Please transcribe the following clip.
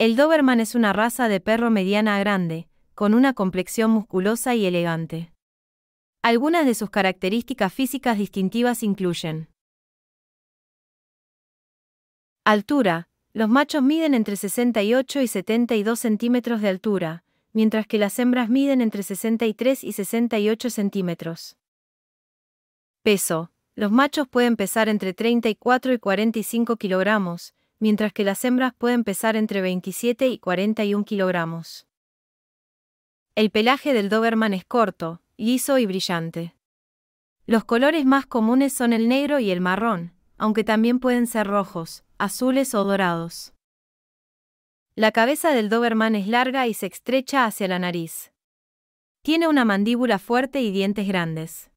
El Doberman es una raza de perro mediana a grande, con una complexión musculosa y elegante. Algunas de sus características físicas distintivas incluyen Altura. Los machos miden entre 68 y 72 centímetros de altura, mientras que las hembras miden entre 63 y 68 centímetros. Peso. Los machos pueden pesar entre 34 y 45 kilogramos, mientras que las hembras pueden pesar entre 27 y 41 kilogramos. El pelaje del Doberman es corto, liso y brillante. Los colores más comunes son el negro y el marrón, aunque también pueden ser rojos, azules o dorados. La cabeza del Doberman es larga y se estrecha hacia la nariz. Tiene una mandíbula fuerte y dientes grandes.